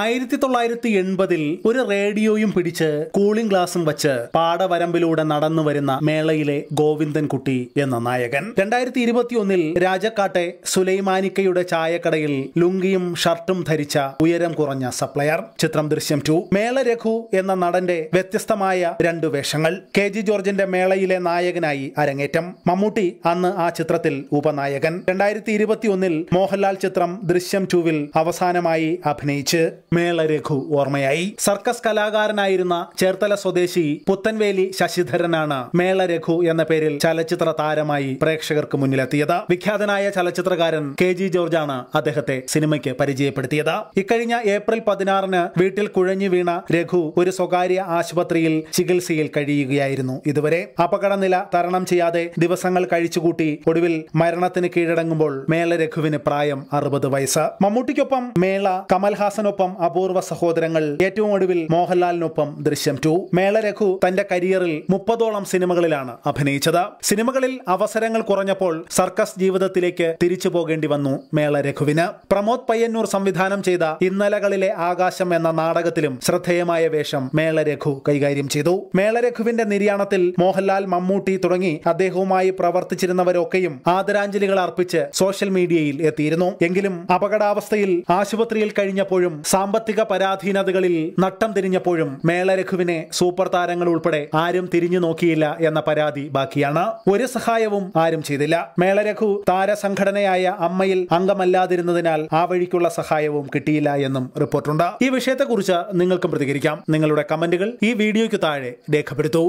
ആയിരത്തി തൊള്ളായിരത്തി എൺപതിൽ ഒരു റേഡിയോയും പിടിച്ച് കൂളിംഗ് ഗ്ലാസും വച്ച് പാടവരമ്പിലൂടെ നടന്നു വരുന്ന മേളയിലെ ഗോവിന്ദൻ കുട്ടി എന്ന നായകൻ രണ്ടായിരത്തി ഇരുപത്തിയൊന്നിൽ രാജക്കാട്ടെ സുലൈമാനിക്കയുടെ ചായക്കടയിൽ ലുങ്കിയും ഷർട്ടും ധരിച്ച ഉയരം കുറഞ്ഞ സപ്ലയർ ചിത്രം ദൃശ്യം ടു മേള രഘു എന്ന നടന്റെ വ്യത്യസ്തമായ രണ്ട് വേഷങ്ങൾ കെ ജി ജോർജിന്റെ മേളയിലെ നായകനായി അരങ്ങേറ്റം മമ്മൂട്ടി അന്ന് ആ ചിത്രത്തിൽ ഉപനായകൻ രണ്ടായിരത്തി ഇരുപത്തിയൊന്നിൽ മോഹൻലാൽ ചിത്രം ദൃശ്യം ടുവിൽ അവസാനമായി അഭിനയിച്ച് മേളരഘു ഓർമ്മയായി സർക്കസ് കലാകാരനായിരുന്ന ചേർത്തല സ്വദേശി പുത്തൻവേലി ശശിധരനാണ് മേളരഘു എന്ന പേരിൽ ചലച്ചിത്ര താരമായി പ്രേക്ഷകർക്ക് മുന്നിലെത്തിയത് വിഖ്യാതനായ ചലച്ചിത്രകാരൻ കെ ജി ജോർജാണ് അദ്ദേഹത്തെ സിനിമയ്ക്ക് പരിചയപ്പെടുത്തിയത് ഇക്കഴിഞ്ഞ ഏപ്രിൽ പതിനാറിന് വീട്ടിൽ കുഴഞ്ഞു വീണ രഘു ഒരു സ്വകാര്യ ആശുപത്രിയിൽ ചികിത്സയിൽ കഴിയുകയായിരുന്നു ഇതുവരെ നില തരണം ചെയ്യാതെ ദിവസങ്ങൾ കഴിച്ചുകൂട്ടി ഒടുവിൽ മരണത്തിന് കീഴടങ്ങുമ്പോൾ മേള രഘുവിന് പ്രായം അറുപത് വയസ്സ് മമ്മൂട്ടിക്കൊപ്പം മേള കമൽഹാസനൊപ്പം ഒപ്പം അപൂർവ സഹോദരങ്ങൾ ഏറ്റവും ഒടുവിൽ മോഹൻലാലിനൊപ്പം ദൃശ്യം ടു മേളരഘു തന്റെ കരിയറിൽ മുപ്പതോളം സിനിമകളിലാണ് അഭിനയിച്ചത് സിനിമകളിൽ അവസരങ്ങൾ കുറഞ്ഞപ്പോൾ സർക്കസ് ജീവിതത്തിലേക്ക് തിരിച്ചു പോകേണ്ടി വന്നു മേളരഘുവിന് പ്രമോദ് പയ്യന്നൂർ സംവിധാനം ചെയ്ത ഇന്നലകളിലെ ആകാശം എന്ന നാടകത്തിലും ശ്രദ്ധേയമായ വേഷം മേളരഘു കൈകാര്യം ചെയ്തു മേളരഘുവിന്റെ നിര്യാണത്തിൽ മോഹൻലാൽ മമ്മൂട്ടി തുടങ്ങി അദ്ദേഹവുമായി പ്രവർത്തിച്ചിരുന്നവരൊക്കെയും ആദരാഞ്ജലികൾ അർപ്പിച്ച് സോഷ്യൽ മീഡിയയിൽ എത്തിയിരുന്നു എങ്കിലും അപകടാവസ്ഥയിൽ ആശുപത്രിയിൽ കഴിഞ്ഞപ്പോഴും സാമ്പത്തിക പരാധീനതകളിൽ നട്ടം തിരിഞ്ഞപ്പോഴും മേളരഘുവിനെ സൂപ്പർ താരങ്ങൾ ഉൾപ്പെടെ ആരും തിരിഞ്ഞു നോക്കിയില്ല എന്ന പരാതി ബാക്കിയാണ് ഒരു സഹായവും ആരും ചെയ്തില്ല മേളരഘു താരസംഘടനയായ അമ്മയിൽ അംഗമല്ലാതിരുന്നതിനാൽ ആ വഴിക്കുള്ള സഹായവും കിട്ടിയില്ല എന്നും റിപ്പോർട്ടുണ്ട് ഈ വിഷയത്തെക്കുറിച്ച് നിങ്ങൾക്കും പ്രതികരിക്കാം നിങ്ങളുടെ കമന്റുകൾ ഈ വീഡിയോയ്ക്ക് താഴെ രേഖപ്പെടുത്തൂ